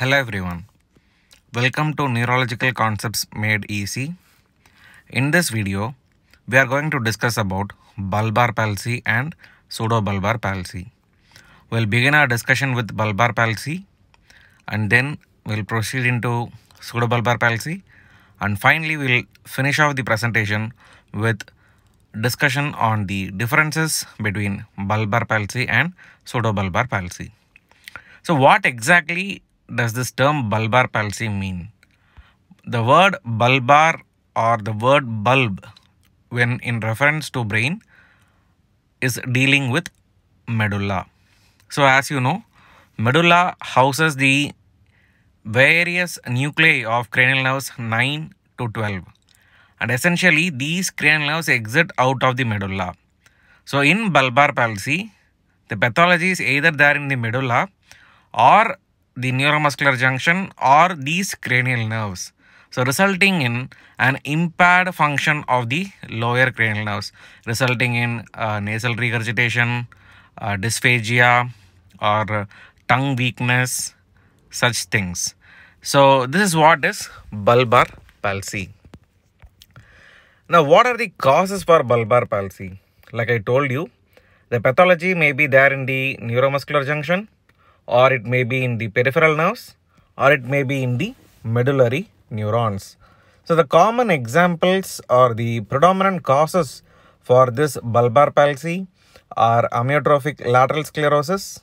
Hello everyone. Welcome to Neurological Concepts Made Easy. In this video, we are going to discuss about bulbar palsy and pseudobulbar palsy. We'll begin our discussion with bulbar palsy and then we'll proceed into pseudobulbar palsy and finally we'll finish off the presentation with discussion on the differences between bulbar palsy and pseudobulbar palsy. So what exactly does this term bulbar palsy mean? The word bulbar or the word bulb when in reference to brain is dealing with medulla. So as you know, medulla houses the various nuclei of cranial nerves 9 to 12. And essentially these cranial nerves exit out of the medulla. So in bulbar palsy, the pathology is either there in the medulla or the neuromuscular junction or these cranial nerves. So resulting in an impaired function of the lower cranial nerves, resulting in uh, nasal regurgitation, uh, dysphagia or uh, tongue weakness, such things. So this is what is bulbar palsy. Now what are the causes for bulbar palsy? Like I told you, the pathology may be there in the neuromuscular junction or it may be in the peripheral nerves or it may be in the medullary neurons. So the common examples or the predominant causes for this bulbar palsy are amyotrophic lateral sclerosis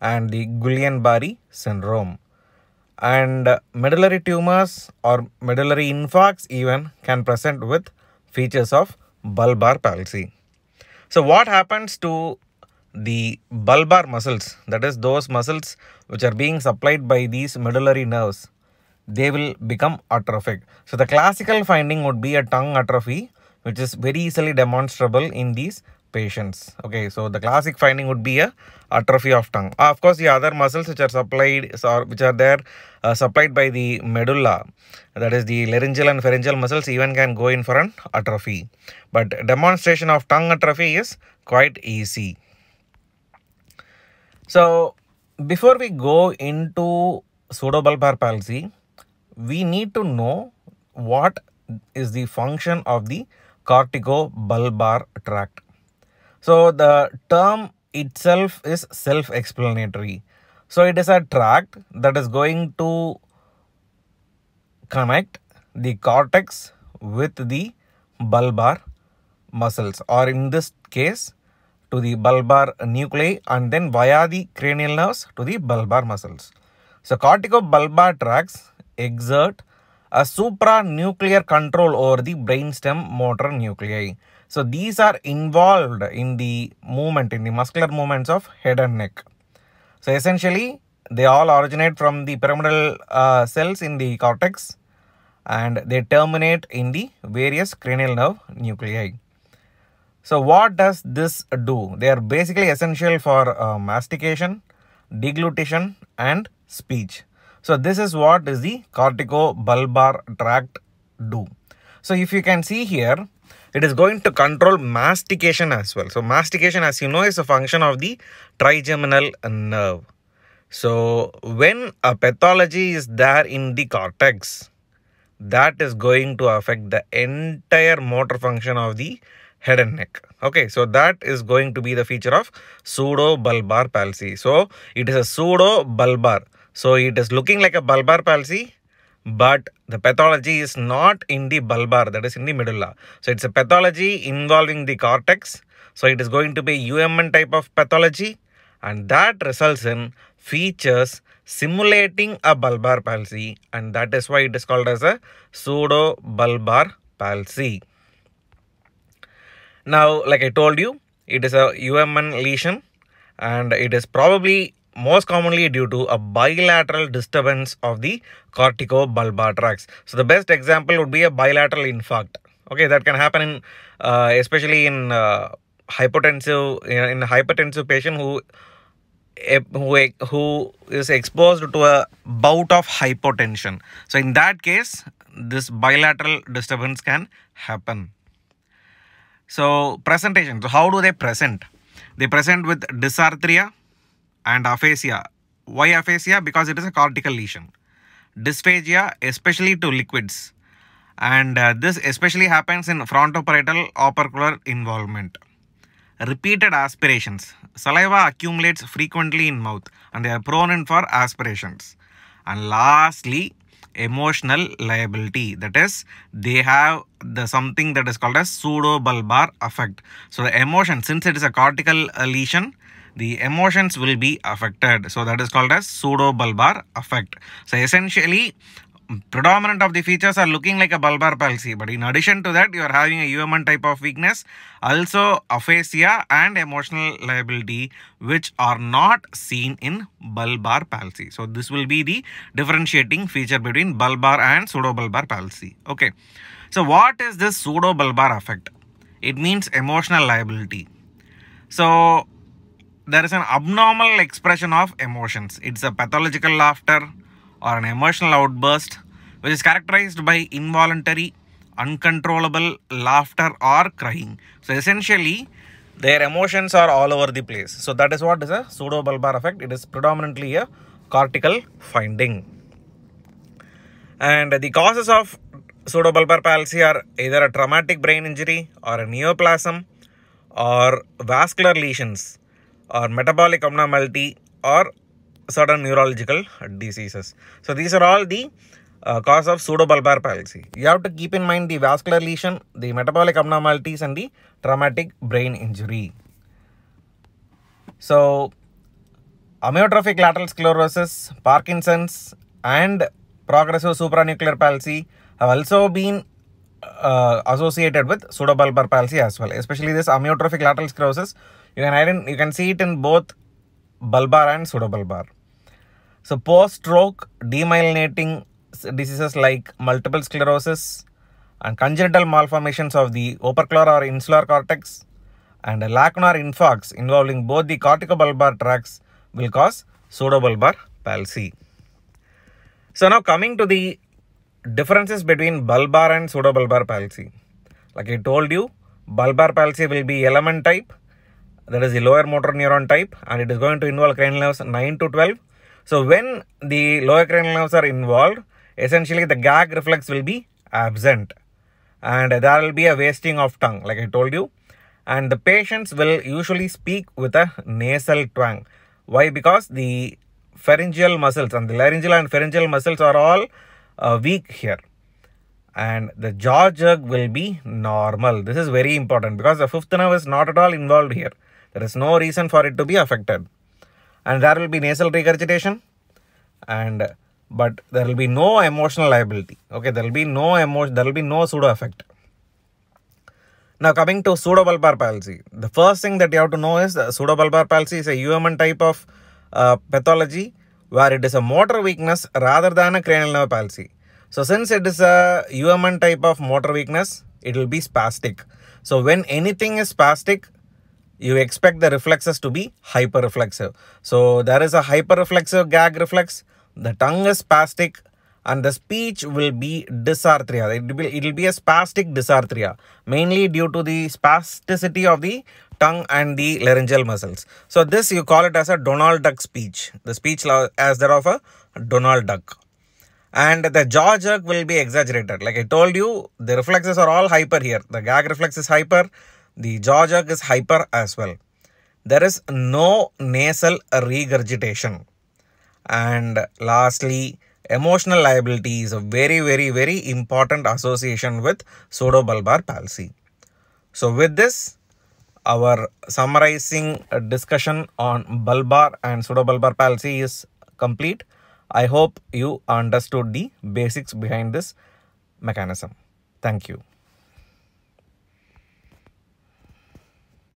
and the Guillain-Barre syndrome. And medullary tumors or medullary infarcts even can present with features of bulbar palsy. So what happens to the bulbar muscles, that is those muscles which are being supplied by these medullary nerves, they will become atrophic. So the classical finding would be a tongue atrophy, which is very easily demonstrable in these patients. Okay, so the classic finding would be a atrophy of tongue. Ah, of course, the other muscles which are supplied, which are there, uh, supplied by the medulla, that is the laryngeal and pharyngeal muscles, even can go in for an atrophy. But demonstration of tongue atrophy is quite easy. So before we go into pseudobulbar palsy, we need to know what is the function of the corticobulbar tract. So the term itself is self-explanatory. So it is a tract that is going to connect the cortex with the bulbar muscles or in this case to the bulbar nuclei and then via the cranial nerves to the bulbar muscles. So corticobulbar tracts exert a supranuclear control over the brainstem motor nuclei. So these are involved in the movement, in the muscular movements of head and neck. So essentially, they all originate from the pyramidal uh, cells in the cortex and they terminate in the various cranial nerve nuclei. So what does this do? They are basically essential for uh, mastication, deglutition and speech. So this is what is the corticobulbar tract do. So if you can see here, it is going to control mastication as well. So mastication as you know is a function of the trigeminal nerve. So when a pathology is there in the cortex, that is going to affect the entire motor function of the head and neck. Okay, so that is going to be the feature of pseudo-bulbar palsy. So it is a pseudo-bulbar. So it is looking like a bulbar palsy, but the pathology is not in the bulbar, that is in the medulla. So it's a pathology involving the cortex. So it is going to be UMN type of pathology and that results in features simulating a bulbar palsy and that is why it is called as a pseudo-bulbar palsy. Now, like I told you, it is a UMN lesion and it is probably most commonly due to a bilateral disturbance of the corticobulbar tracts. So the best example would be a bilateral infarct. Okay, that can happen in uh, especially in uh, hypertensive in a hypertensive patient who who who is exposed to a bout of hypotension. So in that case, this bilateral disturbance can happen. So presentation. So how do they present? They present with dysarthria and aphasia. Why aphasia? Because it is a cortical lesion. Dysphagia, especially to liquids. And uh, this especially happens in frontoparietal opercular involvement. Repeated aspirations. Saliva accumulates frequently in mouth and they are prone in for aspirations. And lastly, emotional liability that is they have the something that is called as pseudo bulbar effect so the emotion since it is a cortical uh, lesion the emotions will be affected so that is called as pseudo bulbar effect so essentially predominant of the features are looking like a bulbar palsy but in addition to that you are having a UMN type of weakness also aphasia and emotional liability which are not seen in bulbar palsy so this will be the differentiating feature between bulbar and pseudobulbar palsy okay so what is this pseudobulbar effect it means emotional liability so there is an abnormal expression of emotions it's a pathological laughter or an emotional outburst which is characterized by involuntary, uncontrollable laughter or crying. So essentially, their emotions are all over the place. So that is what is a pseudobulbar effect. It is predominantly a cortical finding. And the causes of pseudobulbar palsy are either a traumatic brain injury or a neoplasm or vascular lesions or metabolic abnormality or certain neurological diseases. So these are all the uh, cause of pseudobulbar palsy. You have to keep in mind the vascular lesion, the metabolic abnormalities and the traumatic brain injury. So amyotrophic lateral sclerosis, Parkinson's and progressive supranuclear palsy have also been uh, associated with pseudobulbar palsy as well, especially this amyotrophic lateral sclerosis. You can, you can see it in both bulbar and pseudobulbar. So post-stroke demyelinating diseases like multiple sclerosis and congenital malformations of the opercular or insular cortex and lacunar infarcts involving both the corticobulbar tracts will cause pseudobulbar palsy. So now coming to the differences between bulbar and pseudobulbar palsy. Like I told you, bulbar palsy will be element type that is the lower motor neuron type and it is going to involve cranial nerves 9 to 12. So when the lower cranial nerves are involved, essentially the gag reflex will be absent and there will be a wasting of tongue like I told you and the patients will usually speak with a nasal twang. Why? Because the pharyngeal muscles and the laryngeal and pharyngeal muscles are all uh, weak here and the jaw jerk will be normal. This is very important because the fifth nerve is not at all involved here. There is no reason for it to be affected. And there will be nasal regurgitation. And but there will be no emotional liability. Okay, there will be no emotion, there will be no pseudo effect. Now coming to pseudobulbar palsy, the first thing that you have to know is pseudobulbar palsy is a human type of uh, pathology where it is a motor weakness rather than a cranial nerve palsy. So since it is a human type of motor weakness, it will be spastic. So when anything is spastic, you expect the reflexes to be hyperreflexive. So there is a hyperreflexive gag reflex, the tongue is spastic, and the speech will be dysarthria. It will, it will be a spastic dysarthria, mainly due to the spasticity of the tongue and the laryngeal muscles. So this you call it as a Donald Duck speech, the speech as that of a Donald Duck. And the jaw jerk will be exaggerated. Like I told you, the reflexes are all hyper here. The gag reflex is hyper, the jaw is hyper as well. There is no nasal regurgitation. And lastly, emotional liability is a very, very, very important association with pseudobulbar palsy. So with this, our summarizing discussion on bulbar and pseudobulbar palsy is complete. I hope you understood the basics behind this mechanism. Thank you.